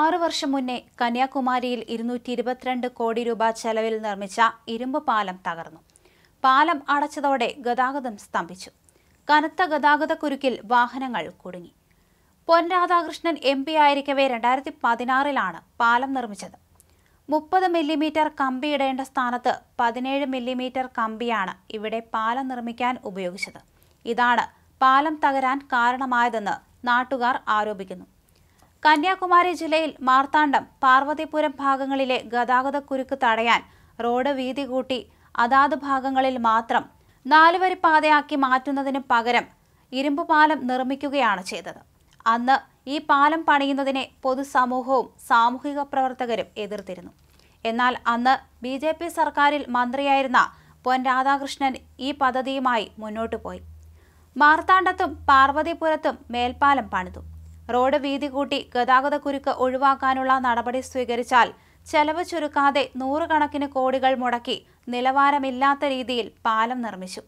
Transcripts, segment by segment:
ആറു വർഷം മുന്നേ കന്യാകുമാരിയിൽ ഇരുന്നൂറ്റി ഇരുപത്തിരണ്ട് കോടി രൂപ ചെലവിൽ നിർമ്മിച്ച ഇരുമ്പ് പാലം തകർന്നു പാലം അടച്ചതോടെ ഗതാഗതം സ്തംഭിച്ചു കനത്ത കുരുക്കിൽ വാഹനങ്ങൾ കുടുങ്ങി പൊൻ രാധാകൃഷ്ണൻ എം പി ആയിരിക്കവേ രണ്ടായിരത്തി പതിനാറിലാണ് പാലം നിർമ്മിച്ചത് മുപ്പത് മില്ലിമീറ്റർ കമ്പി ഇടേണ്ട സ്ഥാനത്ത് പതിനേഴ് മില്ലിമീറ്റർ കമ്പിയാണ് ഇവിടെ പാലം നിർമ്മിക്കാൻ ഉപയോഗിച്ചത് ഇതാണ് പാലം തകരാൻ കാരണമായതെന്ന് നാട്ടുകാർ ആരോപിക്കുന്നു കന്യാകുമാരി ജില്ലയിൽ മാർത്താണ്ഡം പാർവതിപുരം ഭാഗങ്ങളിലെ കുരുക്ക് തടയാൻ റോഡ് വീതി കൂട്ടി അതാത് ഭാഗങ്ങളിൽ മാത്രം നാലുവരി പാതയാക്കി മാറ്റുന്നതിന് പകരം ഇരുമ്പ് പാലം നിർമ്മിക്കുകയാണ് ചെയ്തത് അന്ന് ഈ പാലം പണിയുന്നതിനെ പൊതുസമൂഹവും സാമൂഹിക പ്രവർത്തകരും എതിർത്തിരുന്നു എന്നാൽ അന്ന് ബി ജെ പി സർക്കാരിൽ മന്ത്രിയായിരുന്ന പൊൻ രാധാകൃഷ്ണൻ ഈ പദ്ധതിയുമായി മുന്നോട്ടു പോയി മാർത്താണ്ഡത്തും പാർവതിപുരത്തും മേൽപ്പാലം പണിതു റോഡ് വീതി കൂട്ടി ഗതാഗതക്കുരുക്ക് ഒഴിവാക്കാനുള്ള നടപടി സ്വീകരിച്ചാൽ ചെലവ് ചുരുക്കാതെ നൂറുകണക്കിന് കോടികൾ മുടക്കി നിലവാരമില്ലാത്ത രീതിയിൽ പാലം നിർമ്മിച്ചു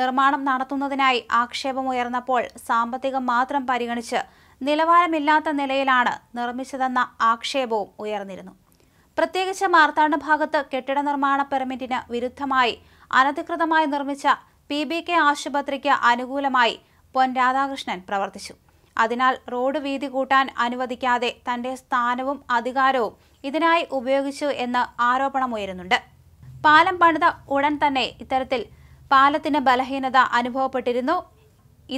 നിർമ്മാണം നടത്തുന്നതിനായി ആക്ഷേപമുയർന്നപ്പോൾ സാമ്പത്തികം മാത്രം പരിഗണിച്ച് നിലവാരമില്ലാത്ത നിലയിലാണ് നിർമ്മിച്ചതെന്ന ആക്ഷേപവും ഉയർന്നിരുന്നു പ്രത്യേകിച്ച് മാർത്താണ്ഡ ഭാഗത്ത് കെട്ടിട നിർമ്മാണ പെർമിറ്റിന് വിരുദ്ധമായി അനധികൃതമായി നിർമ്മിച്ച പി ബി കെ ആശുപത്രിക്ക് അനുകൂലമായി പൊൻ രാധാകൃഷ്ണൻ പ്രവർത്തിച്ചു അതിനാൽ റോഡ് വീതി കൂട്ടാൻ അനുവദിക്കാതെ തന്റെ സ്ഥാനവും അധികാരവും ഇതിനായി ഉപയോഗിച്ചു എന്ന് ആരോപണമുയരുന്നുണ്ട് പാലം പണിത ഉടൻ തന്നെ ഇത്തരത്തിൽ പാലത്തിന് ബലഹീനത അനുഭവപ്പെട്ടിരുന്നു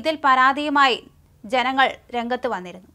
ഇതിൽ പരാതിയുമായി ജനങ്ങൾ രംഗത്ത് വന്നിരുന്നു